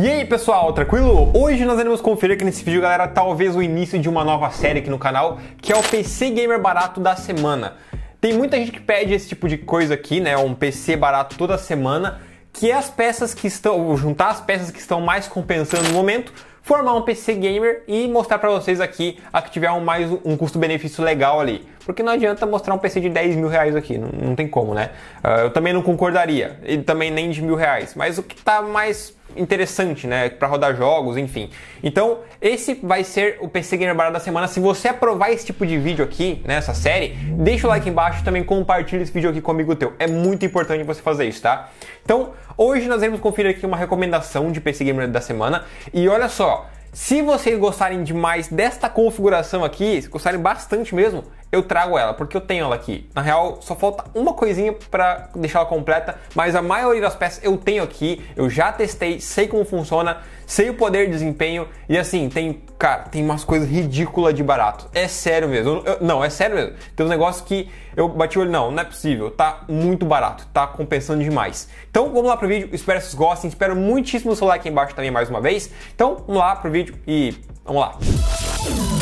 E aí pessoal, tranquilo? Hoje nós iremos conferir aqui nesse vídeo, galera, talvez o início de uma nova série aqui no canal, que é o PC Gamer Barato da Semana. Tem muita gente que pede esse tipo de coisa aqui, né? Um PC barato toda semana, que é as peças que estão. juntar as peças que estão mais compensando no momento, formar um PC gamer e mostrar para vocês aqui a que tiver um mais um custo-benefício legal ali. Porque não adianta mostrar um PC de 10 mil reais aqui, não, não tem como, né? Uh, eu também não concordaria, e também nem de mil reais, mas o que tá mais interessante, né, para rodar jogos, enfim. Então, esse vai ser o PC Gamer Barato da semana. Se você aprovar esse tipo de vídeo aqui, nessa né, série, deixa o like embaixo e também compartilha esse vídeo aqui comigo, teu. É muito importante você fazer isso, tá? Então, hoje nós vamos conferir aqui uma recomendação de PC Gamer da semana. E olha só, se vocês gostarem demais desta configuração aqui, se gostarem bastante mesmo, eu trago ela, porque eu tenho ela aqui. Na real, só falta uma coisinha para deixar ela completa, mas a maioria das peças eu tenho aqui, eu já testei, sei como funciona, sei o poder de desempenho e assim, tem, cara, tem umas coisas ridículas de barato. É sério mesmo. Eu, não, é sério mesmo. Tem uns negócios que eu bati o olho, não, não é possível, tá muito barato, tá compensando demais. Então, vamos lá pro vídeo, espero que vocês gostem, espero muitíssimo o seu like aí embaixo também mais uma vez. Então, vamos lá pro vídeo e vamos lá. Música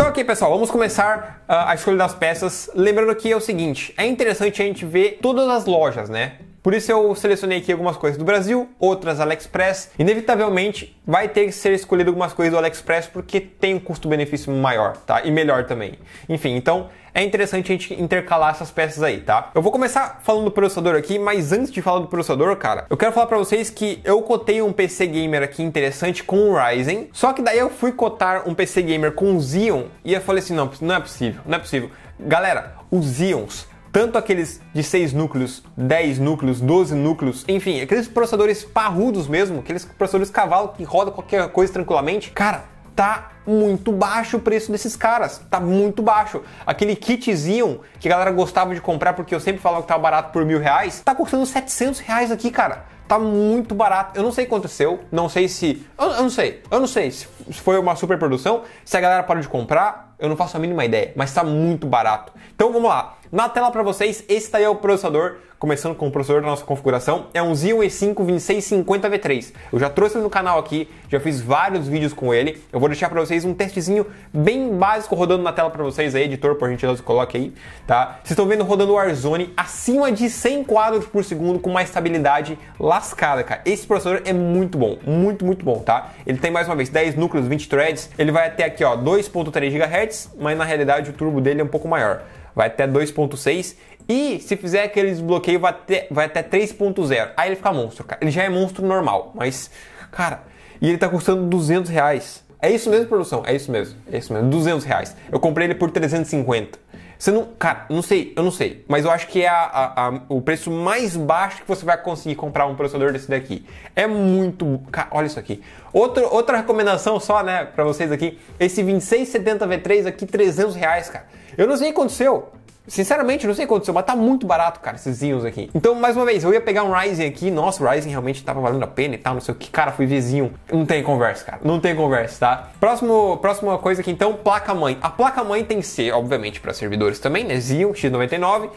Então ok pessoal, vamos começar uh, a escolha das peças. Lembrando que é o seguinte, é interessante a gente ver todas as lojas, né? Por isso eu selecionei aqui algumas coisas do Brasil, outras AliExpress. Inevitavelmente vai ter que ser escolhido algumas coisas do AliExpress porque tem um custo-benefício maior, tá? E melhor também. Enfim, então é interessante a gente intercalar essas peças aí, tá? Eu vou começar falando do processador aqui, mas antes de falar do processador, cara, eu quero falar para vocês que eu cotei um PC gamer aqui interessante com o Ryzen, só que daí eu fui cotar um PC gamer com o Xeon e eu falei assim, não, não é possível, não é possível. Galera, os Xeons tanto aqueles de 6 núcleos, 10 núcleos, 12 núcleos, enfim, aqueles processadores parrudos mesmo, aqueles processadores cavalo que rodam qualquer coisa tranquilamente, cara, tá muito baixo o preço desses caras, tá muito baixo. Aquele kitzinho que a galera gostava de comprar porque eu sempre falava que tava barato por mil reais, tá custando 700 reais aqui, cara. Tá muito barato. Eu não sei o que aconteceu, não sei se. Eu, eu não sei, eu não sei se foi uma super produção, se a galera parou de comprar, eu não faço a mínima ideia, mas tá muito barato. Então vamos lá. Na tela para vocês, esse daí é o processador, começando com o processador da nossa configuração, é um Xeon E5 2650V3. Eu já trouxe ele no canal aqui, já fiz vários vídeos com ele. Eu vou deixar para vocês um testezinho bem básico rodando na tela para vocês aí, editor, por gentileza, coloque aí, tá? Vocês estão vendo rodando o Warzone acima de 100 quadros por segundo com uma estabilidade lascada, cara. Esse processador é muito bom, muito, muito bom, tá? Ele tem mais uma vez 10 núcleos, 20 threads, ele vai até aqui, ó, 2.3 GHz, mas na realidade o turbo dele é um pouco maior. Vai até 2.6 e se fizer aquele desbloqueio, vai até, vai até 3.0. Aí ele fica monstro, cara. Ele já é monstro normal, mas, cara, e ele tá custando 200 reais. É isso mesmo, produção? É isso mesmo. É isso mesmo. 200 reais. Eu comprei ele por 350. Você não. Cara, não sei, eu não sei. Mas eu acho que é a, a, a, o preço mais baixo que você vai conseguir comprar um processador desse daqui. É muito. Cara, olha isso aqui. Outro, outra recomendação só, né, pra vocês aqui. Esse 2670 V3 aqui, 300 reais, cara. Eu não sei o que aconteceu. Sinceramente, não sei o que aconteceu, mas tá muito barato, cara, esses zinhos aqui. Então, mais uma vez, eu ia pegar um Ryzen aqui, nossa, o Ryzen realmente tava valendo a pena e tal, não sei o que, cara, fui vizinho. Não tem conversa, cara, não tem conversa, tá? Próximo, próxima coisa aqui, então, placa-mãe. A placa-mãe tem que ser, obviamente, para servidores também, né? zinho X99.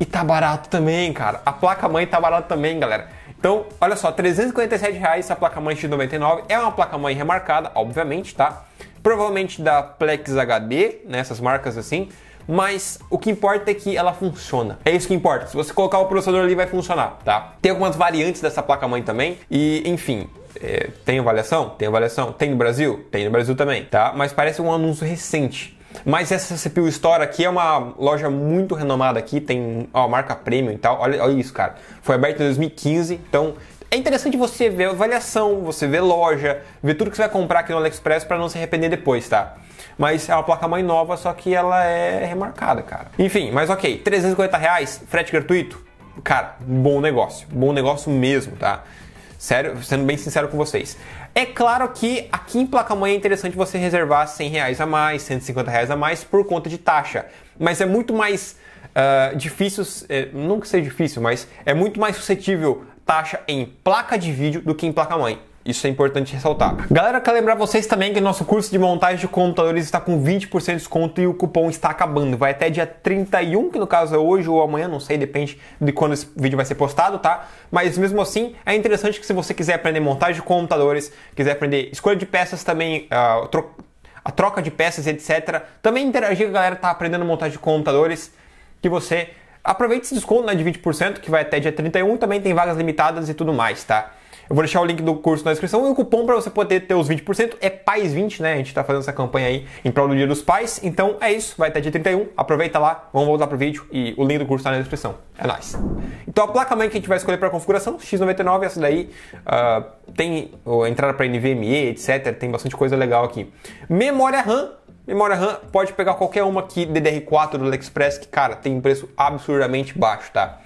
E tá barato também, cara. A placa-mãe tá barato também, galera. Então, olha só, 347 reais essa placa-mãe X99. É uma placa-mãe remarcada, obviamente, tá? Provavelmente da Plex HD, né? Essas marcas assim mas o que importa é que ela funciona. É isso que importa. Se você colocar o processador ali, vai funcionar, tá? Tem algumas variantes dessa placa-mãe também, e enfim, é, tem avaliação? Tem avaliação. Tem no Brasil? Tem no Brasil também, tá? Mas parece um anúncio recente. Mas essa CPU Store aqui é uma loja muito renomada aqui, tem ó, marca premium e tal. Olha, olha isso, cara. Foi aberto em 2015, então é interessante você ver avaliação, você ver loja, ver tudo que você vai comprar aqui no AliExpress para não se arrepender depois, tá? Mas é uma placa-mãe nova, só que ela é remarcada, cara. Enfim, mas ok, 350 reais, frete gratuito. Cara, bom negócio, bom negócio mesmo, tá? Sério, sendo bem sincero com vocês. É claro que aqui em placa-mãe é interessante você reservar 100 reais a mais, 150 reais a mais por conta de taxa. Mas é muito mais uh, difícil, é, não que seja difícil, mas é muito mais suscetível taxa em placa de vídeo do que em placa-mãe. Isso é importante ressaltar. Galera, quero lembrar vocês também que o nosso curso de montagem de computadores está com 20% de desconto e o cupom está acabando. Vai até dia 31, que no caso é hoje ou amanhã, não sei, depende de quando esse vídeo vai ser postado, tá? Mas mesmo assim, é interessante que se você quiser aprender montagem de computadores, quiser aprender escolha de peças também, uh, tro a troca de peças, etc. Também interagir com a galera que tá aprendendo montagem de computadores, que você aproveite esse desconto né, de 20%, que vai até dia 31, também tem vagas limitadas e tudo mais, tá? Eu vou deixar o link do curso na descrição e o cupom para você poder ter os 20% é PAIS20, né? A gente tá fazendo essa campanha aí em prol do Dia dos Pais. Então é isso, vai até dia 31. Aproveita lá, vamos voltar pro vídeo e o link do curso tá na descrição. É nóis. Então a placa-mãe que a gente vai escolher para configuração, X99, essa daí uh, tem uh, entrada para NVMe, etc. Tem bastante coisa legal aqui. Memória RAM, Memória RAM, pode pegar qualquer uma aqui DDR4 do AliExpress, que, cara, tem um preço absurdamente baixo, tá?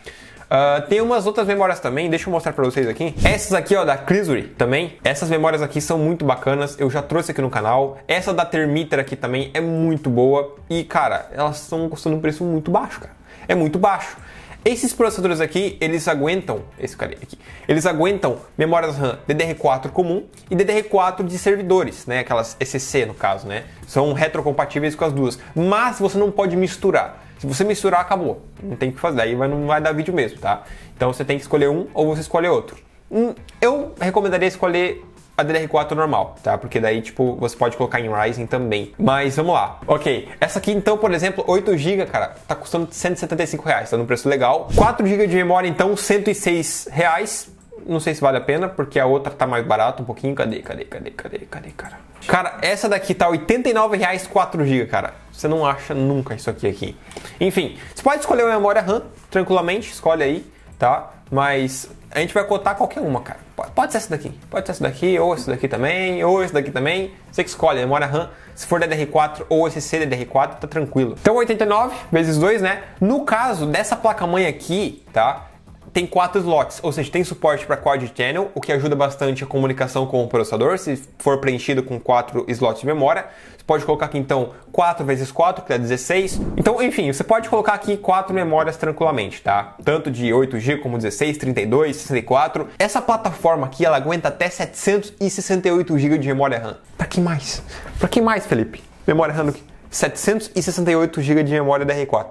Uh, tem umas outras memórias também, deixa eu mostrar pra vocês aqui. Essas aqui, ó, da Clisuri também. Essas memórias aqui são muito bacanas, eu já trouxe aqui no canal. Essa da Termiter aqui também é muito boa. E, cara, elas estão custando um preço muito baixo, cara. É muito baixo. Esses processadores aqui, eles aguentam, esse cara aqui, eles aguentam memórias RAM DDR4 comum e DDR4 de servidores, né? Aquelas ECC no caso, né? São retrocompatíveis com as duas, mas você não pode misturar. Se você misturar, acabou. Não tem o que fazer, aí não vai dar vídeo mesmo, tá? Então você tem que escolher um ou você escolhe outro. Hum, eu recomendaria escolher a DDR4 normal, tá? Porque daí, tipo, você pode colocar em Ryzen também. Mas vamos lá. Ok, essa aqui então, por exemplo, 8GB, cara, tá custando 175 reais, tá num preço legal. 4GB de memória, então, 106 reais não sei se vale a pena, porque a outra tá mais barata um pouquinho. Cadê, cadê, cadê, cadê, cadê, cara? Cara, essa daqui tá R$89,00 4GB, cara. Você não acha nunca isso aqui aqui. Enfim, você pode escolher uma memória RAM tranquilamente, escolhe aí, tá? Mas a gente vai cotar qualquer uma, cara. Pode ser essa daqui, pode ser essa daqui, ou essa daqui também, ou essa daqui também. Você que escolhe, memória RAM, se for DDR4 ou SSD DDR4, tá tranquilo. Então 89 vezes 2, né? No caso dessa placa-mãe aqui, tá? tem quatro slots, ou seja, tem suporte para quad channel, o que ajuda bastante a comunicação com o processador, se for preenchido com quatro slots de memória. Você pode colocar aqui então 4 vezes 4, que dá 16. Então, enfim, você pode colocar aqui quatro memórias tranquilamente, tá? Tanto de 8 GB como 16, 32, 64. Essa plataforma aqui, ela aguenta até 768 GB de memória RAM. Para que mais? Para que mais, Felipe? Memória RAM do que? 768 GB de memória DR4.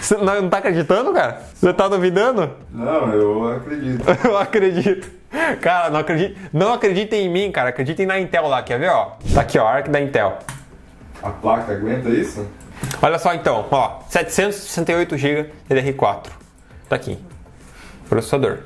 Você não tá acreditando, cara? Você tá duvidando? Não, eu acredito. eu acredito. Cara, não acredito. Não acreditem em mim, cara. Acreditem na Intel lá, quer ver, ó? Tá aqui, ó, a ARC da Intel. A placa aguenta isso? Olha só então, ó, 768 GB DDR4. Tá aqui. Processador.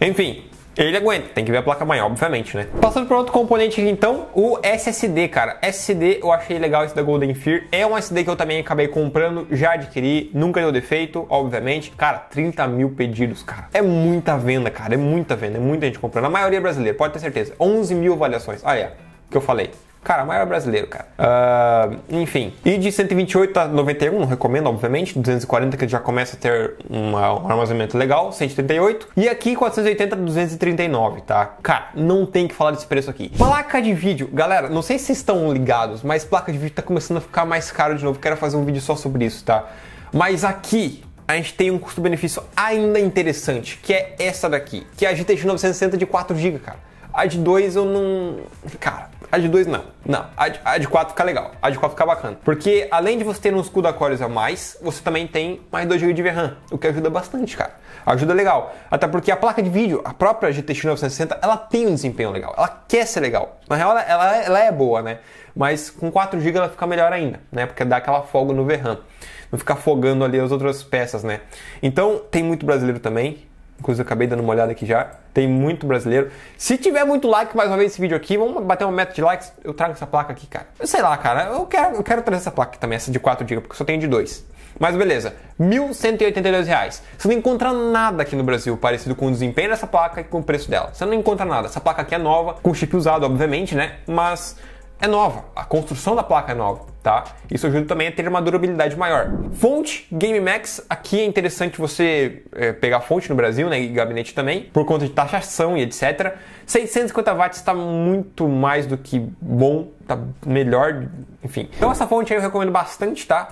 Enfim, ele aguenta, tem que ver a placa mãe, obviamente, né? Passando para outro componente aqui, então, o SSD, cara. SSD eu achei legal esse da Golden Fear. É um SSD que eu também acabei comprando, já adquiri, nunca deu defeito, obviamente. Cara, 30 mil pedidos, cara. É muita venda, cara. É muita venda, é muita gente comprando. A maioria é brasileira, pode ter certeza. 11 mil avaliações. Olha, ah, é, que eu falei. Cara, maior brasileiro, cara. Uh, enfim. E de 128 a 91, não recomendo, obviamente. 240 que já começa a ter uma, um armazenamento legal, 138. E aqui 480 a 239, tá? Cara, não tem que falar desse preço aqui. Placa de vídeo, galera, não sei se vocês estão ligados, mas placa de vídeo tá começando a ficar mais caro de novo. Quero fazer um vídeo só sobre isso, tá? Mas aqui a gente tem um custo-benefício ainda interessante, que é essa daqui, que é a GTX 960 de 4GB, cara. A de 2 eu não. Cara a de 2 não. Não, a de, a de 4 fica legal. A de 4 fica bacana. Porque além de você ter um escudo Aquarius a mais, você também tem mais 2 GB de VRAM, o que ajuda bastante, cara. Ajuda legal. Até porque a placa de vídeo, a própria GTX 960, ela tem um desempenho legal. Ela quer ser legal. Na real, ela, ela, ela é boa, né? Mas com 4 GB ela fica melhor ainda, né? Porque dá aquela folga no VRAM. Não fica afogando ali as outras peças, né? Então, tem muito brasileiro também Inclusive, acabei dando uma olhada aqui já. Tem muito brasileiro. Se tiver muito like mais uma vez esse vídeo aqui, vamos bater uma meta de likes. Eu trago essa placa aqui, cara. Eu sei lá, cara. Eu quero, eu quero trazer essa placa aqui também, essa de 4 GB, porque só tenho de 2. Mas beleza, R$ Reais. Você não encontra nada aqui no Brasil parecido com o desempenho dessa placa e com o preço dela. Você não encontra nada. Essa placa aqui é nova, com chip usado, obviamente, né? Mas é nova, a construção da placa é nova, tá? Isso ajuda também a ter uma durabilidade maior. Fonte Game Max aqui é interessante você é, pegar fonte no Brasil, né, e gabinete também, por conta de taxação e etc. 650 watts está muito mais do que bom, tá melhor, enfim. Então essa fonte aí eu recomendo bastante, tá?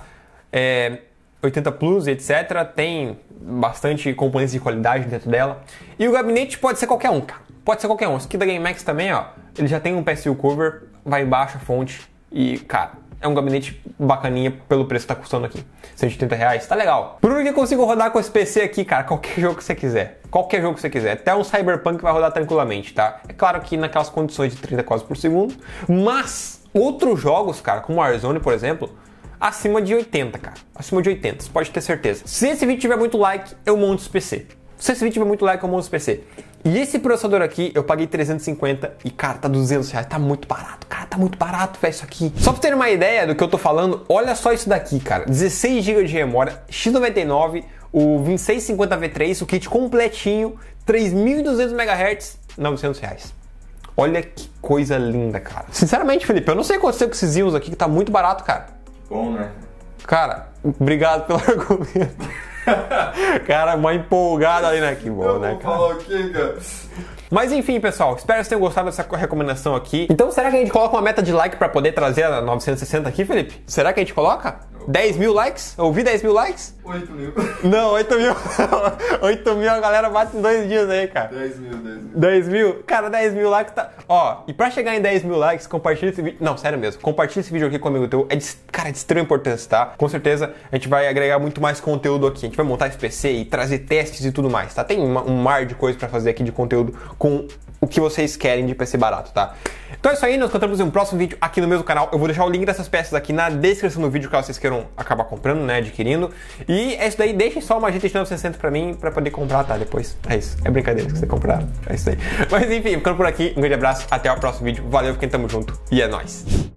É, 80 Plus, etc. Tem bastante componentes de qualidade dentro dela. E o gabinete pode ser qualquer um, cara. Pode ser qualquer um. Esse aqui da Max também, ó. Ele já tem um PSU cover vai baixa a fonte e, cara, é um gabinete bacaninha pelo preço que tá custando aqui. 180 reais, tá legal. Por que eu consigo rodar com esse PC aqui, cara, qualquer jogo que você quiser. Qualquer jogo que você quiser. Até um Cyberpunk vai rodar tranquilamente, tá? É claro que naquelas condições de 30 quadros por segundo, mas outros jogos, cara, como Warzone, por exemplo, acima de 80, cara. Acima de 80, você pode ter certeza. Se esse vídeo tiver muito like, eu monto esse PC. Se esse vídeo tiver muito like, eu monto esse PC. E esse processador aqui eu paguei 350 e, cara, tá 200 reais. Tá muito barato, cara, tá muito barato, velho, isso aqui. Só pra ter uma ideia do que eu tô falando, olha só isso daqui, cara. 16 GB de memória, X99, o 2650V3, o kit completinho, 3.200 MHz, 900 reais. Olha que coisa linda, cara. Sinceramente, Felipe, eu não sei o que aconteceu com esses íons aqui, que tá muito barato, cara. Bom, né? Cara, obrigado pelo argumento. cara, uma empolgada ali né, Que bom, né? cara? Mas enfim, pessoal, espero que vocês tenham gostado dessa recomendação aqui. Então, será que a gente coloca uma meta de like para poder trazer a 960 aqui, Felipe? Será que a gente coloca? 10 mil likes? Ouvi 10 mil likes? 8 mil. Não, 8 mil. 8 mil a galera bate em dois dias aí, cara. 10 mil, 10 mil. 10 mil? Cara, 10 mil likes tá. Ó, e pra chegar em 10 mil likes, compartilha esse vídeo. Não, sério mesmo. Compartilha esse vídeo aqui comigo, teu. É de, cara, é de extrema importância, tá? Com certeza a gente vai agregar muito mais conteúdo aqui. A gente vai montar esse PC e trazer testes e tudo mais, tá? Tem uma, um mar de coisas pra fazer aqui de conteúdo com o que vocês querem de PC barato, tá? Então é isso aí, nós encontramos em um próximo vídeo aqui no mesmo canal. Eu vou deixar o link dessas peças aqui na descrição do vídeo caso vocês queiram acabar comprando, né? Adquirindo. E e é isso daí, deixem só uma GTX 960 pra mim pra poder comprar, tá? Depois. É isso. É brincadeira que você comprar. É isso aí. Mas enfim, ficando por aqui. Um grande abraço, até o próximo vídeo. Valeu, fiquem tamo junto e é nóis.